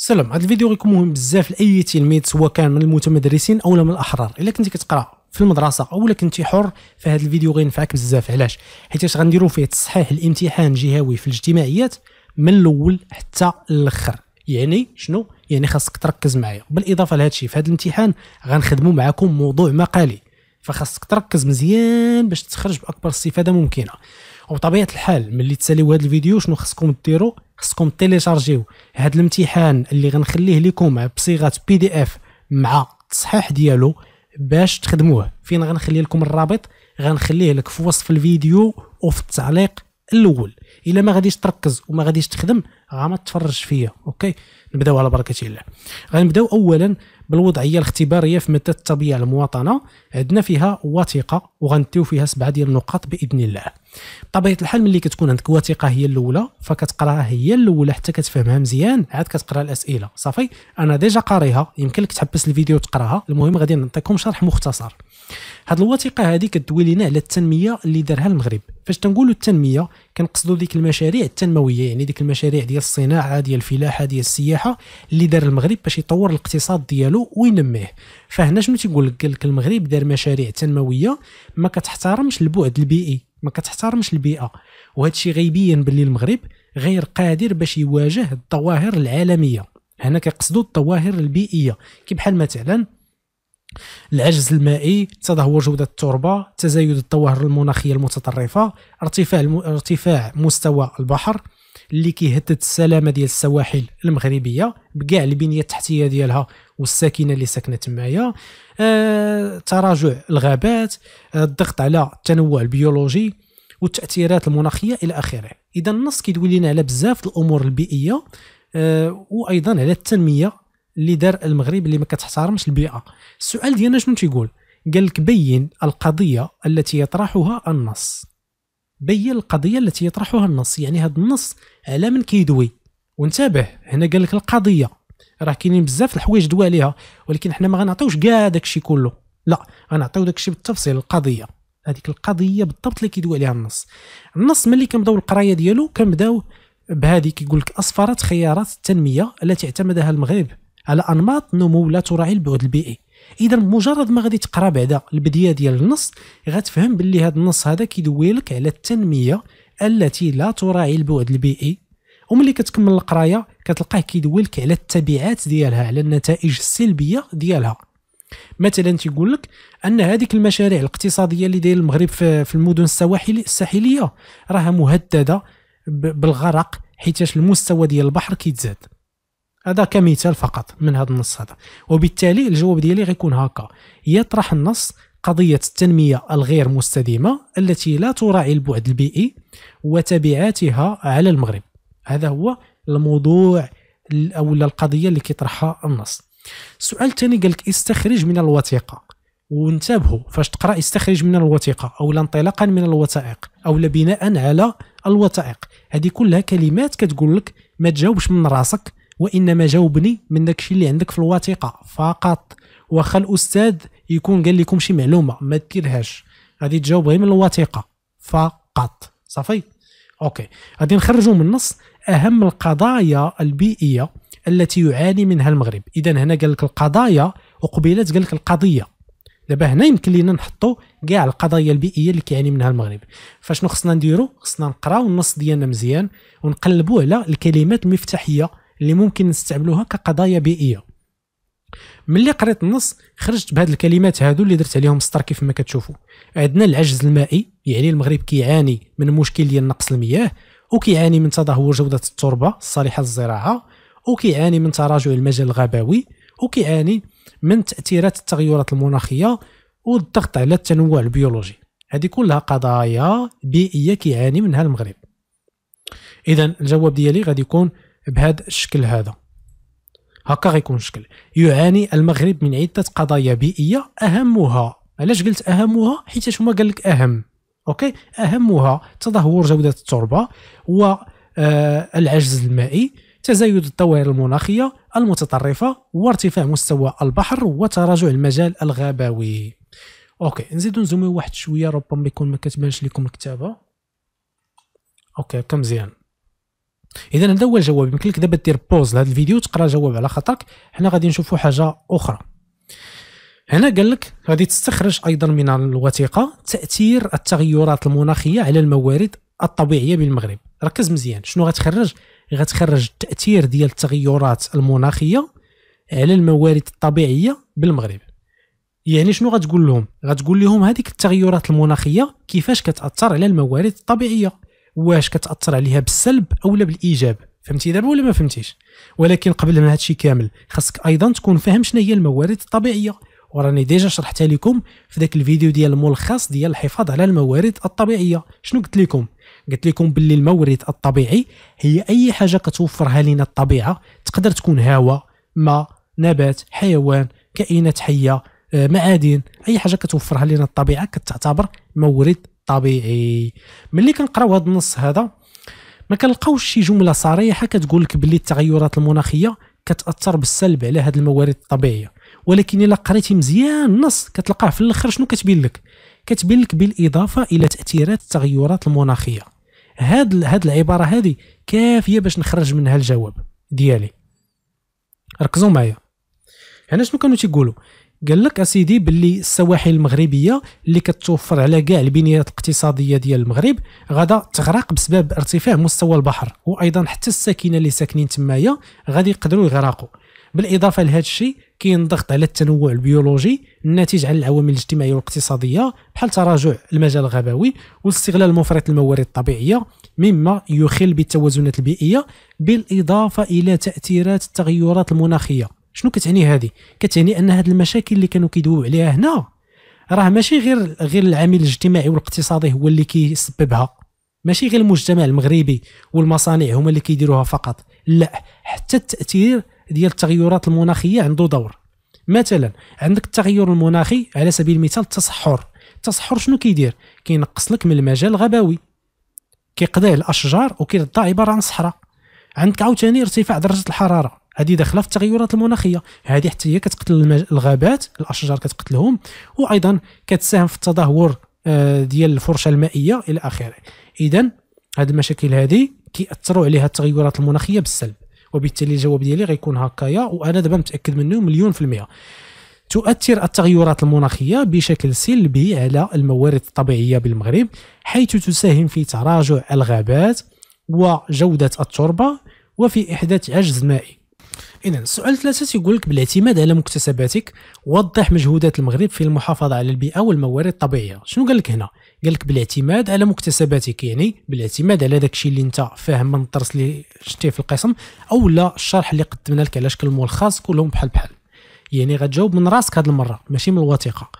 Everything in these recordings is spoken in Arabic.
سلام هذا الفيديو غيكون مهم بزاف لاي تلميذ سواء كان من المتمدرسين او من الاحرار الا كنتي كتقرا في المدرسه اولا كنتي حر فهذا الفيديو غينفعك بزاف علاش حيت غنديروا فيه تصحيح الامتحان الجهوي في الاجتماعيات من الاول حتى الاخر يعني شنو يعني خاصك تركز معايا بالاضافه لهذا الشيء في هذا الامتحان غنخدموا معكم موضوع مقالي فخاصك تركز مزيان باش تخرج باكبر استفاده ممكنه وبطبيعه الحال ملي تساليو هذا الفيديو شنو خصكم ديروا خصكم تيليشارجيو هذا الامتحان اللي غنخليه لكم بصيغه بي دي اف مع التصحيح ديالو باش تخدموه فين غنخلي لكم الرابط غنخليه لك في وصف الفيديو وفي التعليق الاول الا ما غاديش تركز وما غاديش تخدم غا ما فيا اوكي نبداو على بركه الله غنبداو اولا بالوضعيه الاختباريه في ماده الطبيعه المواطنه عندنا فيها وثيقه وغنديو فيها سبعه ديال النقاط باذن الله بطبيعه الحال ملي كتكون عندك وثيقه هي الاولى فكتقراها هي الاولى حتى كتفهمها مزيان عاد كتقرا الاسئله صافي انا ديجا قاريها يمكن لك تحبس الفيديو تقراها المهم غادي نعطيكم شرح مختصر هاد الوثيقه هذه كدوي لينا على التنميه اللي دارها المغرب فاش تنقولوا التنميه كنقصدوا ديك المشاريع التنمويه يعني ديك المشاريع ديال الصناعه ديال الفلاحه ديال السياحه اللي دار المغرب باش يطور الاقتصاد ديالو وينميه فهنا شنو تيقول لك المغرب دار مشاريع تنمويه ما كتحترمش البعد البيئي ما كتحترمش البيئه وهذا الشيء غيبين باللي المغرب غير قادر باش يواجه الظواهر العالميه هنا كيقصدوا الظواهر البيئيه كي بحال مثلا العجز المائي تدهور جودة التربة تزايد الظواهر المناخية المتطرفة ارتفاع ارتفاع مستوى البحر اللي كيهدد السلامه ديال السواحل المغربيه بكاع البنيه التحتيه ديالها والساكنه اللي ساكنه تمايا آه، تراجع الغابات آه، الضغط على التنوع البيولوجي والتاثيرات المناخيه الى اخره اذا النص كيدوي لنا على بزاف الامور البيئيه آه، وايضا على التنميه اللي دار المغرب اللي ما كتحترمش البيئه السؤال ديالنا شنو تيقول قال لك بين القضيه التي يطرحها النص بين القضيه التي يطرحها النص يعني هذا النص على من كيدوي وانتبه هنا قال لك القضيه راه كاينين بزاف الحوايج دوا عليها ولكن حنا ما غنعطيوش كاع داكشي كله لا غنعطيو داكشي بالتفصيل القضيه هذيك القضيه بالضبط اللي كيدوي عليها النص النص ملي كنبداو القرايه ديالو كنبداو بهذه كيقول لك اصفرت خيارات التنميه التي اعتمدها المغرب على انماط نمو لا تراعي البعد البيئي اذا مجرد ما غادي تقرا بعدا البديه ديال النص غتفهم باللي هذا النص هذا كيدوي لك على التنميه التي لا تراعي البعد البيئي وملي كتكمل القرايه كتلقاه كيدوي لك على التبعات ديالها على النتائج السلبيه ديالها مثلا تيقول لك ان هذيك المشاريع الاقتصاديه اللي داير المغرب في المدن الساحليه راها مهدده بالغرق حيتاش المستوى ديال البحر كيتزاد هذا كمثال فقط من هذا النص هذا وبالتالي الجواب ديالي غيكون هكا يطرح النص قضية التنمية الغير مستديمة التي لا تراعي البعد البيئي وتبعاتها على المغرب هذا هو الموضوع أو القضية اللي كيطرحها النص السؤال الثاني قال لك استخرج من الوثيقة وانتبهوا فاش تقرا استخرج من الوثيقه او انطلاقا من الوثائق او بناء على الوثائق هذه كلها كلمات كتقول لك ما تجاوبش من راسك وانما جاوبني من داكشي اللي عندك في الوثيقه فقط واخا الاستاذ يكون قال لكم شي معلومه ما ديرهاش غادي تجاوب غير من الوثيقه فقط صافي اوكي غادي نخرجوا من النص اهم القضايا البيئيه التي يعاني منها المغرب اذا هنا قال لك القضايا وقبيلات قال لك القضيه دابا هنا يمكن لينا نحطوا كاع القضايا البيئيه اللي كيعاني منها المغرب فشنو خصنا نديرو خصنا نقراو النص ديالنا مزيان ونقلبوا على الكلمات المفتاحيه اللي ممكن نستعملوها كقضايا بيئيه ملي قريت النص خرجت بهاد الكلمات هادو اللي درت عليهم سطر كيف ما كتشوفوا عندنا العجز المائي يعني المغرب كيعاني من مشكل ديال نقص المياه وكيعاني من تدهور جوده التربه الصالحه للزراعه وكيعاني من تراجع المجال الغابوي وكيعاني من تاثيرات التغيرات المناخيه والضغط على التنوع البيولوجي هذه كلها قضايا بيئيه كيعاني منها المغرب اذا الجواب ديالي غادي يكون بهذا الشكل هذا هكا غيكون الشكل يعاني المغرب من عده قضايا بيئيه اهمها علاش قلت اهمها حيت هما قال لك اهم اوكي اهمها تدهور جوده التربه و آه، العجز المائي تزايد الدوائر المناخيه المتطرفه وارتفاع مستوى البحر وتراجع المجال الغابوي اوكي نزيدو نزوميو واحد شويه ربما يكون ما كتبانش لكم الكتابه اوكي زيان اذا هذا هو الجواب يمكن لك دابا دير بوز لهذا الفيديو تقرا جواب على خاطرك حنا غادي نشوفوا حاجه اخرى هنا قال لك غادي تستخرج ايضا من الوثيقه تاثير التغيرات المناخيه على الموارد الطبيعيه بالمغرب ركز مزيان شنو غتخرج غتخرج التاثير ديال التغيرات المناخيه على الموارد الطبيعيه بالمغرب يعني شنو غتقول لهم غتقول لهم هذيك التغيرات المناخيه كيفاش كتاثر على الموارد الطبيعيه واش كتاثر عليها بالسلب او لا بالايجاب فهمتي دابا ولا ما فهمتيش ولكن قبل ما هادشي كامل خاصك ايضا تكون فاهم شنو هي الموارد الطبيعيه وراني ديجا شرحتها لكم في ذاك الفيديو ديال الملخص ديال الحفاظ على الموارد الطبيعيه شنو قلت لكم قلت لكم باللي المورد الطبيعي هي اي حاجه كتوفرها لنا الطبيعه تقدر تكون هواء ماء نبات حيوان كائنات حيه آه، معادن اي حاجه كتوفرها لنا الطبيعه كتعتبر مورد طبيعي ملي كنقراو هذا النص هذا ما كنلقاوش شي جمله صريحه كتقول لك باللي التغيرات المناخيه كتاثر بالسلب على هذه الموارد الطبيعيه ولكن الا قريتي مزيان النص كتلقاه في الاخر شنو كتبين لك كتبين لك بالاضافه الى تاثيرات التغيرات المناخيه هاد هاد العباره هذه كافيه باش نخرج منها الجواب ديالي ركزوا معايا هنا شنو كانوا تيقولوا قال لك اسيدي باللي السواحل المغربيه اللي كتوفر على كاع البنيات الاقتصاديه ديال المغرب غدا تغرق بسبب ارتفاع مستوى البحر وايضا حتى الساكنه اللي ساكنين تمايا غادي يقدروا يغرقوا بالاضافه لهذا الشيء كاين ضغط على التنوع البيولوجي الناتج عن العوامل الاجتماعيه والاقتصاديه بحال تراجع المجال الغابوي واستغلال مفرط الموارد الطبيعيه مما يخل بالتوازنات البيئيه بالاضافه الى تاثيرات التغيرات المناخيه شنو كتعني هذه كتعني ان هذه المشاكل اللي كانوا كيدويو عليها هنا راه ماشي غير غير العامل الاجتماعي والاقتصادي هو اللي كيسببها ماشي غير المجتمع المغربي والمصانع هما اللي كيديروها فقط لا حتى التاثير ديال التغيرات المناخيه عنده دور مثلا عندك التغير المناخي على سبيل المثال التصحر التصحر شنو كيدير كينقص لك من المجال الغابوي كيقضي الاشجار وكيرضى عباره عن صحراء عندك عاوتاني ارتفاع درجه الحراره هذه داخله في التغيرات المناخيه هذه حتى هي كتقتل الغابات الاشجار كتقتلهم وايضا كتساهم في التدهور آه، ديال الفرشه المائيه الى اخره اذا هذه المشاكل هذه كيأثروا عليها التغيرات المناخيه بالسلب وبالتالي الجواب ديالي غيكون هكايا وانا دابا متاكد منه مليون في المئه تؤثر التغيرات المناخية بشكل سلبي على الموارد الطبيعية بالمغرب حيث تساهم في تراجع الغابات وجودة التربة وفي إحداث عجز مائي اذا السؤال ثلاثة يقول لك بالاعتماد على مكتسباتك وضح مجهودات المغرب في المحافظه على البيئه والموارد الطبيعيه شنو قال لك هنا قال لك بالاعتماد على مكتسباتك يعني بالاعتماد على داكشي اللي انت فاهم من الدرس اللي شتيه في القسم او لا الشرح اللي قدمنا لك على شكل ملخص كلهم بحال بحال يعني غتجاوب من راسك هذه المره ماشي من الوثيقه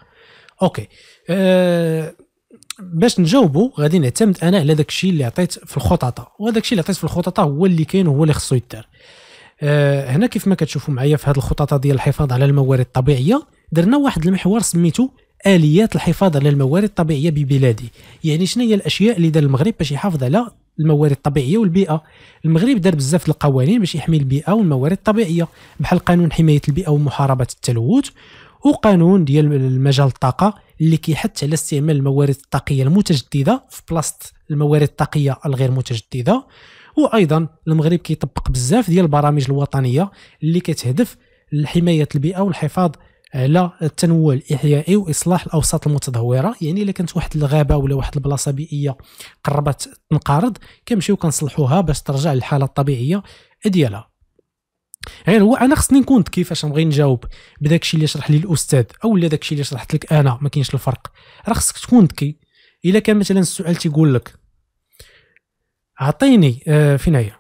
اوكي أه باش نجاوبو غادي نعتمد انا على داكشي اللي عطيت في الخطط وهذاك الشيء اللي عطيت في الخطط هو اللي كاين هو اللي خصو يدار آه، هنا كيف ما كتشوفوا معايا في هذه الخطط ديال الحفاظ على الموارد الطبيعيه درنا واحد المحور سميتو اليات الحفاظ على الموارد الطبيعيه ببلادي يعني شنو هي الاشياء اللي دار المغرب باش يحافظ على الموارد الطبيعيه والبيئه المغرب دار بزاف القوانين باش يحمي البيئه والموارد الطبيعيه بحال قانون حمايه البيئه ومحاربه التلوث وقانون ديال المجال الطاقه اللي كيحث على استعمال الموارد الطاقيه المتجدده في بلاصه الموارد الطاقيه الغير متجدده وايضا المغرب كيطبق بزاف ديال البرامج الوطنيه اللي كتهدف لحمايه البيئه والحفاظ على التنوع الاحيائي واصلاح الاوساط المتدهوره يعني الا كانت واحد الغابه ولا واحد البلاصه بيئيه قربت تنقرض كنمشيو كنصلحوها باش ترجع للحاله الطبيعيه ديالها يعني هو انا خصني نكون كيفاش نبغي نجاوب بداك الشيء اللي شرح لي الاستاذ او داك الشيء اللي شرحت لك انا ما كاينش الفرق راه خصك تكون ذكي الا كان مثلا السؤال تيقول لك اعطيني آه، فين هي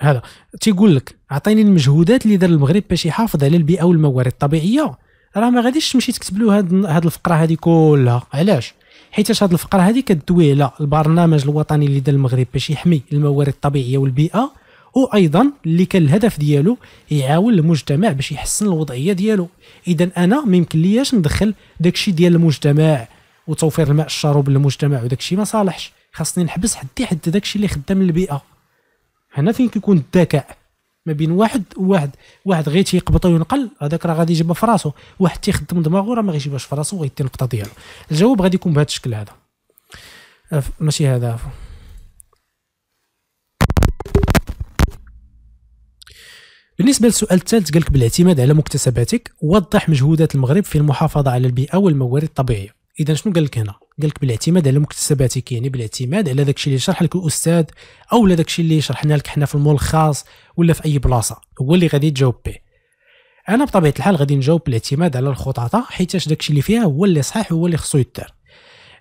هذا تيقول لك اعطيني المجهودات اللي دار المغرب باش يحافظ على البيئه والموارد الطبيعيه راه ما غاديش تمشي تكتب له هاد, هاد الفقره هذه كلها علاش حيت هاد الفقره هذه كدوي على البرنامج الوطني اللي دار المغرب باش يحمي الموارد الطبيعيه والبيئه وايضا اللي كان الهدف ديالو يعاون المجتمع باش يحسن الوضعيه ديالو اذا انا ما ليش ندخل داكشي ديال المجتمع وتوفير الماء الشرب للمجتمع وداكشي ما صالحش خاصني نحبس حدي حد داكشي اللي خدام البيئه هنا فين كيكون الذكاء ما بين واحد وواحد واحد غير تيقبط وينقل هذاك راه غادي يجيبها فراسو واحد تيخدم دماغو راه ما غيجيبهاش فراسو غيدي النقطه ديالو الجواب غادي يكون بهذا الشكل هذا ماشي هذا بالنسبة للسؤال الثالث قال لك بالاعتماد على مكتسباتك وضح مجهودات المغرب في المحافظة على البيئة والموارد الطبيعية إذا شنو قال لك هنا قال لك بالاعتماد على مكتسباتك يعني بالاعتماد على داكشي اللي شرح لك الاستاذ او لا داكشي اللي شرحنا لك حنا في الملخص ولا في اي بلاصه هو اللي غادي تجاوب به انا بطبيعه الحال غادي نجاوب بالاعتماد على الخطاطة حيتاش داكشي اللي فيها هو اللي صحيح هو اللي خصو يدار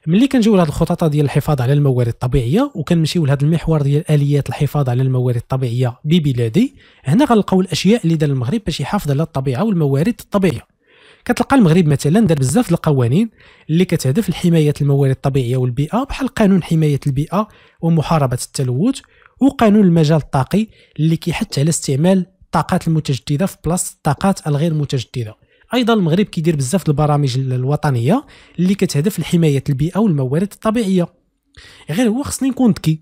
ملي كنجيو لهاد الخطاطة ديال الحفاظ على الموارد الطبيعيه وكنمشيو لهاد المحور ديال اليات الحفاظ على الموارد الطبيعيه ببلادي هنا غنلقاو الاشياء اللي دار المغرب باش يحافظ على الطبيعه والموارد الطبيعيه كتلقى المغرب مثلا دار بزاف القوانين اللي كتهدف لحمايه الموارد الطبيعيه والبيئه بحال قانون حمايه البيئه ومحاربه التلوث وقانون المجال الطاقي اللي كيحث على استعمال الطاقات المتجدده في بلاص الطاقات الغير متجدده ايضا المغرب كيدير بزاف البرامج الوطنيه اللي كتهدف لحمايه البيئه والموارد الطبيعيه غير هو خصني نكون ذكي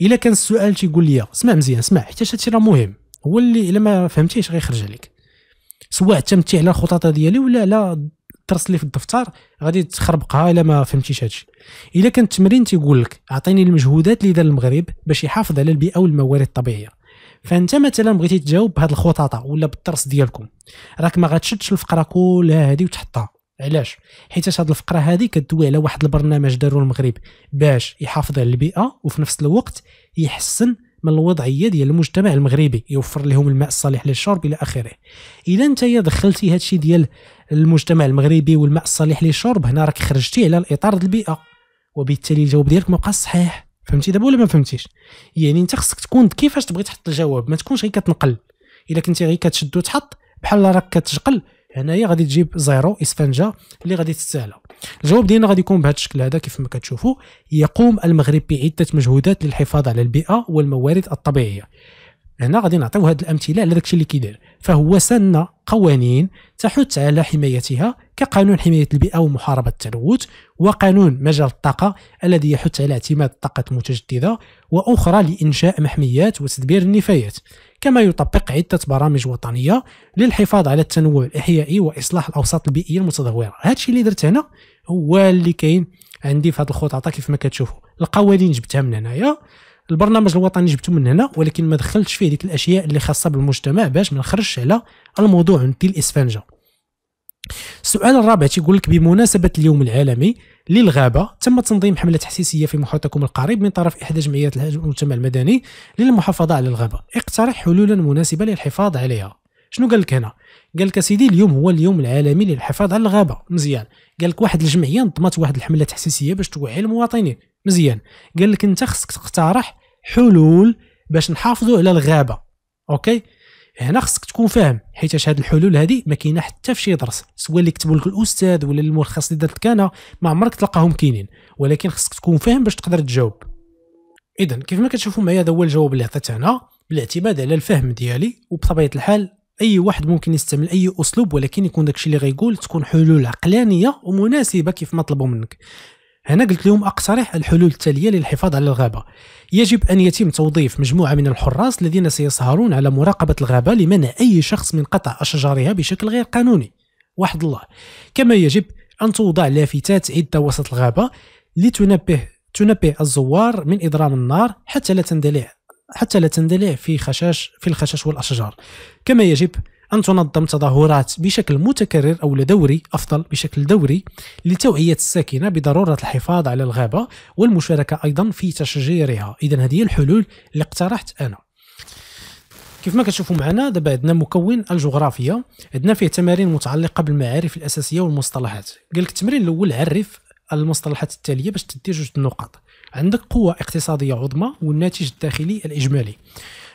الا كان السؤال تيقول لي اسمع مزيان اسمع حيت هادشي راه مهم هو اللي الا ما فهمتيش غيخرج عليك سواء اعتمدتي على الخطط ديالي ولا على الدرس اللي في الدفتر غادي تخربقها الا ما فهمتيش هادشي الا كان التمرين تيقول لك اعطيني المجهودات اللي دار المغرب باش يحافظ على البيئه والموارد الطبيعيه فانت مثلا بغيتي تجاوب بهاد الخطاطة ولا بالدرس ديالكم راك ما غاتشدش الفقره كلها هذه وتحطها علاش حيت هاد الفقره هذه كدوي على واحد البرنامج دارو المغرب باش يحافظ على البيئه وفي نفس الوقت يحسن من الوضعيه ديال المجتمع المغربي يوفر لهم الماء الصالح للشرب الى اخره اذا انت دخلتي هادشي ديال المجتمع المغربي والماء الصالح للشرب هنا راك خرجتي على الاطار ديال البيئه وبالتالي الجواب ديالك ما بقاش صحيح فهمتي دابا ولا ما فهمتيش يعني انت خصك تكون كيفاش تبغي تحط الجواب ما تكونش غير كتنقل الا كنتي غير كتشد وتحط بحال راك كتشقل هنايا غادي تجيب زيرو اسفنجه اللي غادي تستاهلها الجواب ديالنا غادي يكون بهذا الشكل هذا كيف ما كتشوفوا يقوم المغرب بعده مجهودات للحفاظ على البيئه والموارد الطبيعيه هنا غادي نعطيو هذه الامثله على داكشي اللي كيدير فهو سن قوانين تحث على حمايتها كقانون حمايه البيئه ومحاربه التلوث وقانون مجال الطاقه الذي يحث على اعتماد الطاقه المتجدده واخرى لانشاء محميات وتدبير النفايات كما يطبق عدة برامج وطنية للحفاظ على التنوع الإحيائي وإصلاح الأوساط البيئية المتدهورة هذا الشيء اللي درت هنا هو اللي كاين عندي في هذه الخطط كيف ما كتشوفوا القوانين جبتها من هنايا البرنامج الوطني جبته من هنا ولكن ما دخلتش فيه ديك الاشياء اللي خاصه بالمجتمع باش ما نخرجش على الموضوع نتي الاسفنجه السؤال الرابع تيقول لك بمناسبه اليوم العالمي للغابه تم تنظيم حمله تحسيسيه في محيطكم القريب من طرف احدى جمعيات المجتمع المدني للمحافظه على الغابه اقترح حلولا مناسبه للحفاظ عليها شنو قال لك هنا قال لك سيدي اليوم هو اليوم العالمي للحفاظ على الغابه مزيان قال لك واحد الجمعيه نظمت واحد الحمله تحسيسيه باش توعي المواطنين مزيان قال لك انت خصك تقترح حلول باش نحافظوا على الغابه اوكي هنا خصك تكون فاهم حيت هاد الحلول هذه ما كاينه حتى في شي درس سواء اللي كتبوا لك الاستاذ ولا الملخص اللي درت كان ما عمرك تلقاهم كاينين ولكن خصك تكون فاهم باش تقدر تجاوب اذا كيف ما كتشوفوا معايا هذا هو الجواب اللي عطيت هنا بالاعتماد على الفهم ديالي وبطبيعه الحال اي واحد ممكن يستعمل اي اسلوب ولكن يكون داكشي اللي غيقول تكون حلول عقلانيه ومناسبه كيف ما طلبوا منك هنا قلت لهم اقترح الحلول التاليه للحفاظ على الغابه يجب ان يتم توظيف مجموعه من الحراس الذين سيسهرون على مراقبه الغابه لمنع اي شخص من قطع اشجارها بشكل غير قانوني واحد الله كما يجب ان توضع لافتات عده وسط الغابه لتنبه تنبه الزوار من اضرام النار حتى لا تندلع حتى لا تندلع في خشاش في الخشاش والاشجار كما يجب أن تنظم تظاهرات بشكل متكرر أو دوري أفضل بشكل دوري لتوعية الساكنة بضرورة الحفاظ على الغابة والمشاركة أيضا في تشجيرها إذا هذه الحلول اللي اقترحت أنا كيف ما كتشوفوا معنا دابا عندنا مكون الجغرافيا عندنا فيه تمارين متعلقه بالمعارف الاساسيه والمصطلحات قال لك التمرين الاول عرف المصطلحات التاليه باش تدي جوج النقاط عندك قوه اقتصاديه عظمى والناتج الداخلي الاجمالي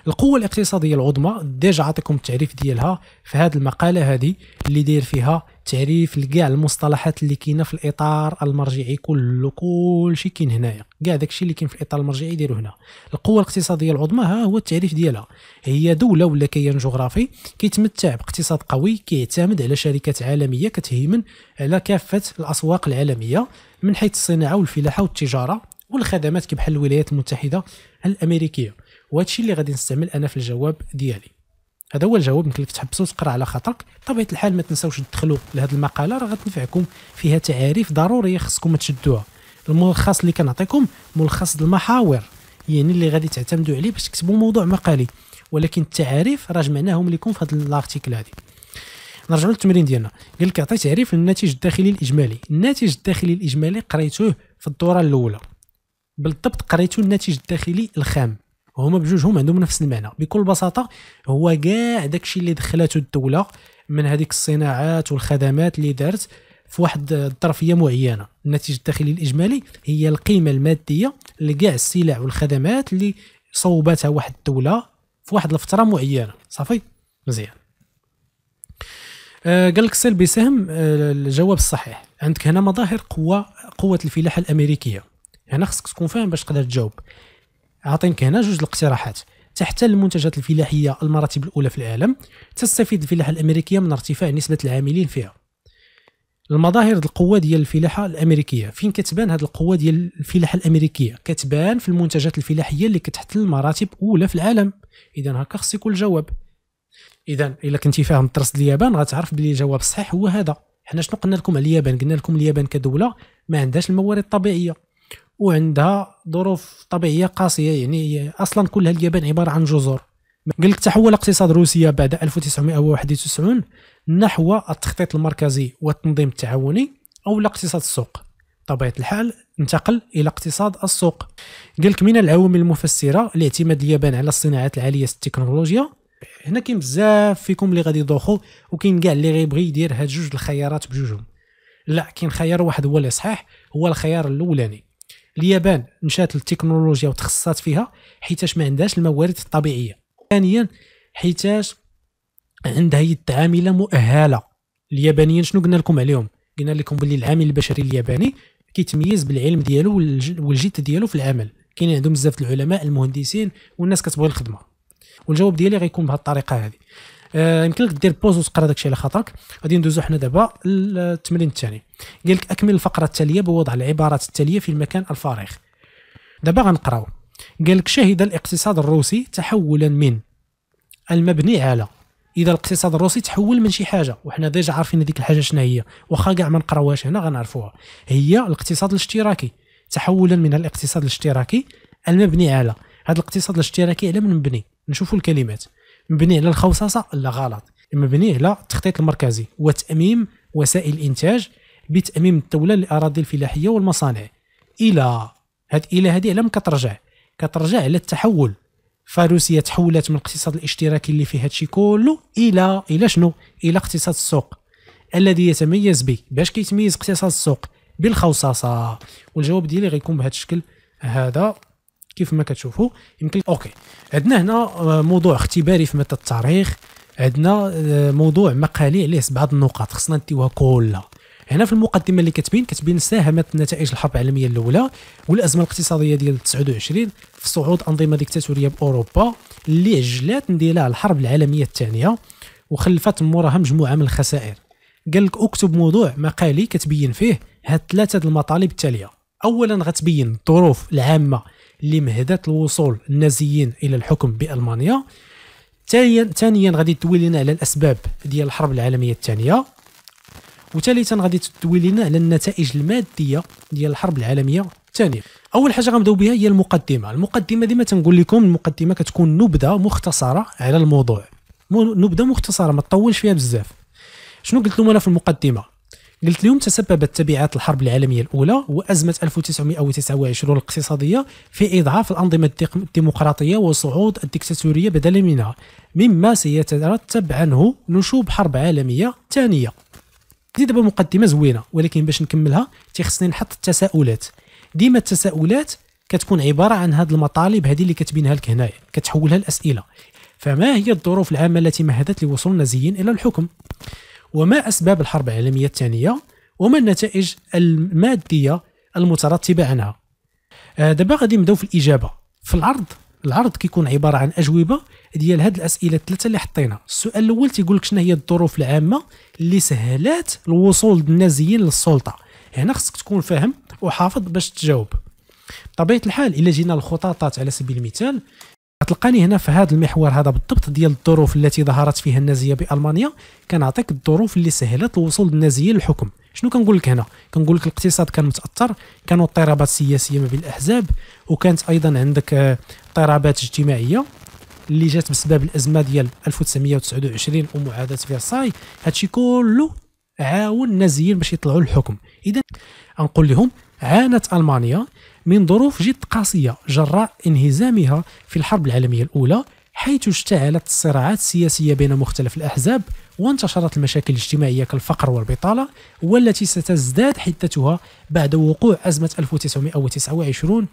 القوه الاقتصاديه العظمى ديجا عطيكم التعريف ديالها في هذه المقاله هذه اللي داير فيها تعريف لكاع المصطلحات اللي كاينه في الاطار المرجعي كل كلشي كاين هنايا كاع داكشي اللي كاين في الاطار المرجعي ديرو هنا القوه الاقتصاديه العظمى ها هو التعريف ديالها هي دوله ولا كيان جغرافي كيتمتع باقتصاد قوي كيعتمد على شركات عالميه كتهيمن على كافه الاسواق العالميه من حيث الصناعه والفلاحه والتجاره والخدمات كبحال الولايات المتحده الامريكيه وهادشي اللي غادي نستعمل انا في الجواب ديالي هذا هو الجواب لك تحبسوا تقرا على خاطرك بطبيعه الحال ما تنساوش تدخلوا لهذه المقاله راه غتنفعكم فيها تعاريف ضروريه خصكم تشدوها الملخص اللي كنعطيكم ملخص المحاور يعني اللي غادي تعتمدوا عليه باش تكتبوا موضوع مقالي ولكن التعاريف راه جمعناهم لكم في هذا الارتيكل هذه نرجعوا للتمرين ديالنا قال لك اعطي تعريف للناتج الداخلي الاجمالي الناتج الداخلي الاجمالي قريتوه في الدوره الاولى بالضبط قريتو الناتج الداخلي الخام وهما بجوجهم عندهم نفس المعنى بكل بساطه هو كاع داكشي اللي دخلته الدوله من هذيك الصناعات والخدمات اللي دارت في واحد الطرفيه معينه الناتج الداخلي الاجمالي هي القيمه الماديه لكاع السلع والخدمات اللي صوبتها واحد الدوله في واحد الفتره معينه صافي مزيان آه قال لك السلب سهم آه، الجواب الصحيح عندك هنا مظاهر قوه قوه الفلاحه الامريكيه هنا خصك تكون فاهم باش تقدر تجاوب عاطينك هنا جوج الاقتراحات تحتل المنتجات الفلاحيه المراتب الاولى في العالم تستفيد الفلاحه الامريكيه من ارتفاع نسبه العاملين فيها المظاهر القوه ديال الفلاحه الامريكيه فين كتبان هذه القوه ديال الفلاحه الامريكيه كتبان في المنتجات الفلاحيه اللي كتحتل المراتب اولى في العالم اذا هكا يكون الجواب اذا الا كنتي فاهم الدرس ديال اليابان غتعرف بلي الجواب الصحيح هو هذا حنا شنو قلنا لكم على اليابان قلنا لكم اليابان كدوله ما عندهاش الموارد الطبيعيه وعندها ظروف طبيعيه قاسيه يعني اصلا كلها اليابان عباره عن جزر قال لك تحول اقتصاد روسيا بعد 1991 نحو التخطيط المركزي والتنظيم التعاوني او الاقتصاد السوق بطبيعه الحال انتقل الى اقتصاد السوق قال لك من العوامل المفسره لاعتماد اليابان على الصناعات العاليه التكنولوجيا هنا كاين بزاف فيكم اللي غادي يدوخوا وكاين كاع اللي غيبغي يدير هاد جوج الخيارات بجوجهم لا كاين خيار واحد هو اللي صحيح هو الخيار الاولاني اليابان مشات للتكنولوجيا وتخصصات فيها حيتاش ما عندهاش الموارد الطبيعيه ثانيا حيتاش عندها يد عامله مؤهله اليابانيين شنو قلنا لكم عليهم قلنا لكم باللي العامل البشري الياباني كيتميز بالعلم ديالو والجد ديالو في العمل كاين عندهم بزاف العلماء المهندسين والناس كتبغي الخدمه والجواب ديالي غيكون بهذه الطريقه هذه آه، يمكن لك دير بوز وتقرا داكشي على خاطرك غادي ندوزو حنا دابا للتمرين الثاني قال لك اكمل الفقره التاليه بوضع العبارات التاليه في المكان الفارغ دابا غنقراو قال لك شهد الاقتصاد الروسي تحولا من المبني على اذا الاقتصاد الروسي تحول من شي حاجه وحنا ديجا عارفين هذيك الحاجه شنو هي واخا كاع ما نقراوهاش هنا غنعرفوها هي الاقتصاد الاشتراكي تحولا من الاقتصاد الاشتراكي المبني على هذا الاقتصاد الاشتراكي على من مبني نشوفوا الكلمات مبني على الخوصصه لا غلط مبني على التخطيط المركزي وتاميم وسائل الانتاج بتاميم الدوله للاراضي الفلاحيه والمصانع الى هاد الى هذه على كترجع كترجع على التحول فروسيا تحولت من الاقتصاد الاشتراكي اللي فيه هادشي كله الى الى شنو الى اقتصاد السوق الذي يتميز به باش كيتميز اقتصاد السوق بالخوصصه والجواب ديالي غيكون بهذا الشكل هذا كيف ما كتشوفوا يمكن اوكي عندنا هنا آه، موضوع اختباري في ماده التاريخ عندنا آه، موضوع مقالي عليه بعض النقاط خصنا نديوها كلها هنا في المقدمه اللي كتبين كتبين ساهمت نتائج الحرب العالميه الاولى والازمه الاقتصاديه ديال 29 في صعود انظمه ديكتاتوريه باوروبا اللي عجلات اندلاع الحرب العالميه الثانيه وخلفت موراها مجموعه من الخسائر قال لك اكتب موضوع مقالي كتبين فيه هاد ثلاثه المطالب التاليه اولا غتبين الظروف العامه مهدات الوصول النازيين الى الحكم بالمانيا ثانيا ثانيا غادي تدوي لنا على الاسباب ديال الحرب العالميه الثانيه وثالثا غادي تدوي لنا على النتائج الماديه ديال الحرب العالميه الثانيه اول حاجه غنبداو بها هي المقدمه المقدمه ديما تنقول لكم المقدمه كتكون نبذه مختصره على الموضوع نبذه مختصره ما تطولش فيها بزاف شنو قلت لهم انا في المقدمه قلت لهم تسببت تبعات الحرب العالمية الأولى وأزمة 1929 الاقتصادية في إضعاف الأنظمة الديمقراطية وصعود الدكتاتورية بدلا منها مما سيترتب عنه نشوب حرب عالمية ثانية دي دابا مقدمة زوينة ولكن باش نكملها تيخصني نحط التساؤلات ديما التساؤلات كتكون عبارة عن هاد المطالب هذه اللي كتبينها لك هنايا كتحولها لأسئلة فما هي الظروف العامة التي مهدت لوصول النازيين إلى الحكم وما أسباب الحرب العالمية الثانية وما النتائج المادية المترتبة عنها آه، دابا غادي نبداو في الإجابة في العرض العرض كيكون عبارة عن أجوبة ديال هاد الأسئلة الثلاثة اللي حطينا السؤال الأول تيقول لك شنو هي الظروف العامة اللي سهلات الوصول النازيين للسلطة هنا خصك تكون فاهم وحافظ باش تجاوب بطبيعة الحال إلا جينا الخطاطات على سبيل المثال غتلقاني هنا في هذا المحور هذا بالضبط ديال الظروف التي ظهرت فيها النازيه بالمانيا كنعطيك الظروف اللي سهلت الوصول النازيه للحكم شنو كنقول لك هنا كنقول لك الاقتصاد كان متاثر كانوا اضطرابات سياسيه ما بين الاحزاب وكانت ايضا عندك آه، اضطرابات اجتماعيه اللي جات بسبب الازمه ديال 1929 ومعاهده فيرساي هادشي كله عاون النازيين باش يطلعوا للحكم اذا غنقول لهم عانت المانيا من ظروف جد قاسية جراء انهزامها في الحرب العالمية الأولى حيث اشتعلت الصراعات السياسية بين مختلف الأحزاب وانتشرت المشاكل الاجتماعية كالفقر والبطالة والتي ستزداد حدتها بعد وقوع أزمة 1929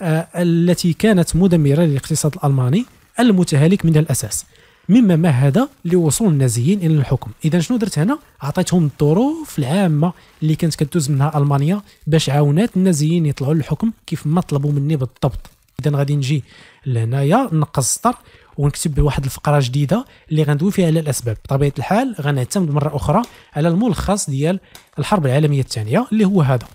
آه، التي كانت مدمرة للاقتصاد الألماني المتهالك من الأساس مما مهد لوصول النازيين الى الحكم اذا شنو درت هنا عطيتهم الظروف العامه اللي كانت كدوز منها المانيا باش عاونات النازيين يطلعوا للحكم كيف ما طلبوا مني بالضبط اذا غادي نجي لهنايا نقص السطر ونكتب واحد الفقره جديده اللي غندوي فيها على الاسباب بطبيعه الحال غنعتمد مره اخرى على الملخص ديال الحرب العالميه الثانيه اللي هو هذا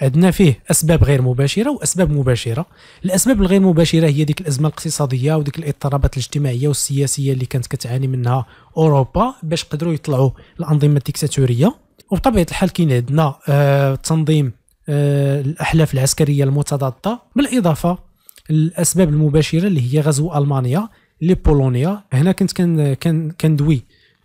عندنا فيه اسباب غير مباشره واسباب مباشره الاسباب الغير مباشره هي ديك الازمه الاقتصاديه وديك الاضطرابات الاجتماعيه والسياسيه اللي كانت كتعاني منها اوروبا باش قدروا يطلعوا الانظمه الديكتاتوريه وبطبيعه الحال كاين عندنا آه، تنظيم آه، الاحلاف العسكريه المتضادة بالاضافه للاسباب المباشره اللي هي غزو المانيا لبولونيا هنا كنت كندوي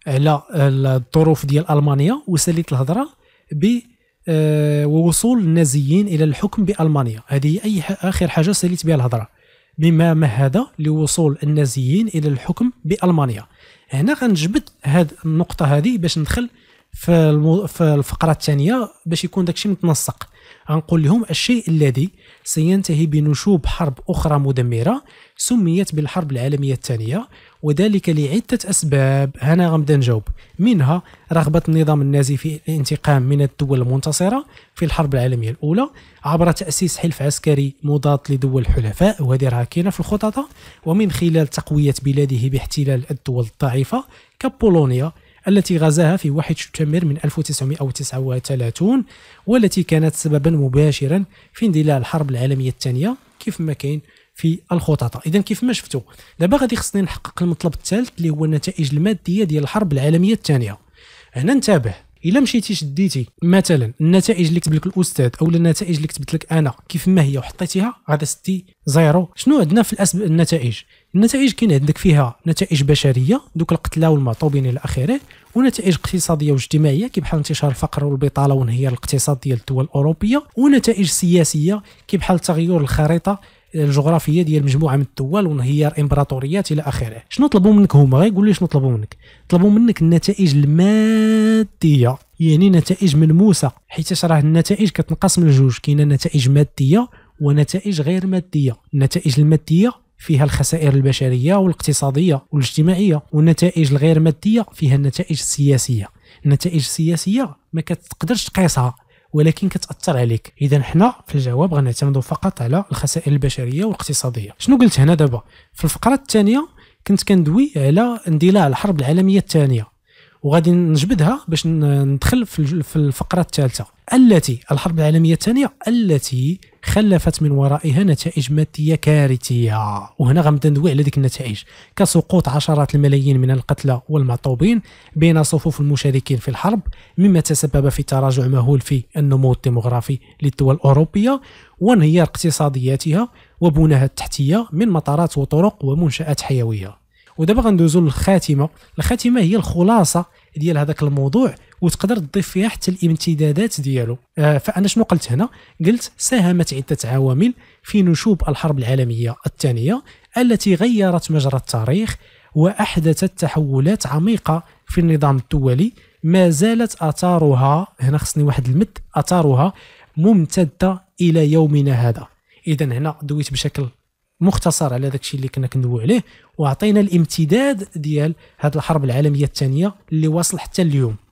على الظروف ديال المانيا وساليت الهضره ب آه، ووصول النازيين الى الحكم بالمانيا هذه اي اخر حاجه ساليت بها الهضره بما مهد لوصول النازيين الى الحكم بالمانيا هنا غنجبد هاد النقطه هذه باش ندخل في, المو... في الفقره الثانيه باش يكون داكشي متنسق غنقول لهم الشيء الذي سينتهي بنشوب حرب اخرى مدمره سميت بالحرب العالميه الثانيه وذلك لعده اسباب هنا غنبدا نجاوب منها رغبه النظام النازي في الانتقام من الدول المنتصره في الحرب العالميه الاولى عبر تاسيس حلف عسكري مضاد لدول الحلفاء وهذه راه كاينه في الخطط ومن خلال تقويه بلاده باحتلال الدول الضعيفه كبولونيا التي غزاها في 1 سبتمبر من 1939 والتي كانت سببا مباشرا في اندلاع الحرب العالمية الثانية كيف ما كاين في الخطط اذا كيف ما شفتوا دابا غادي خصني نحقق المطلب الثالث اللي هو النتائج الماديه ديال الحرب العالميه الثانيه هنا انتبه الا مشيتي شديتي مثلا النتائج اللي كتب لك الاستاذ او النتائج اللي كتبت لك انا كيف ما هي وحطيتيها غادا ستي زيرو شنو عندنا في الأسب... النتائج النتائج كاين عندك فيها نتائج بشريه دوك القتلى والمعطوبين الى اخره ونتائج اقتصاديه واجتماعيه كي بحال انتشار الفقر والبطاله وانهيار الاقتصاد ديال الدول الاوروبيه ونتائج سياسيه كي بحال تغير الخريطه الجغرافيه ديال مجموعه من الدول وانهيار امبراطوريات الى اخره شنو طلبوا منك هما غيقول لي شنو طلبوا منك طلبوا منك النتائج الماديه يعني نتائج ملموسه حيت راه النتائج كتنقسم لجوج كاينه نتائج ماديه ونتائج غير ماديه النتائج الماديه فيها الخسائر البشريه والاقتصاديه والاجتماعيه والنتائج الغير ماديه فيها النتائج السياسيه النتائج السياسيه ما كتقدرش تقيسها ولكن كتاثر عليك اذا حنا في الجواب غنعتمدوا فقط على الخسائر البشريه والاقتصاديه شنو قلت هنا دابا في الفقره الثانيه كنت كندوي على اندلاع الحرب العالميه الثانيه وغادي نجبدها باش ندخل في الفقره الثالثه التي الحرب العالميه الثانيه التي خلفت من ورائها نتائج ماديه كارثيه وهنا غنبدا ندوي على ديك النتائج كسقوط عشرات الملايين من القتلى والمعطوبين بين صفوف المشاركين في الحرب مما تسبب في تراجع مهول في النمو الديموغرافي للدول الاوروبيه وانهيار اقتصادياتها وبناها التحتيه من مطارات وطرق ومنشات حيويه ودابا غندوزو للخاتمه الخاتمه هي الخلاصه ديال هذاك الموضوع وتقدر تضيف فيها حتى الامتدادات ديالو آه، فانا شنو قلت هنا قلت ساهمت عده عوامل في نشوب الحرب العالميه الثانيه التي غيرت مجرى التاريخ واحدثت تحولات عميقه في النظام الدولي ما زالت اثارها هنا خصني واحد المد اثارها ممتده الى يومنا هذا اذا هنا دويت بشكل مختصر على داك الشيء اللي كنا كندويو عليه وعطينا الامتداد ديال هذه الحرب العالميه الثانيه اللي واصل حتى اليوم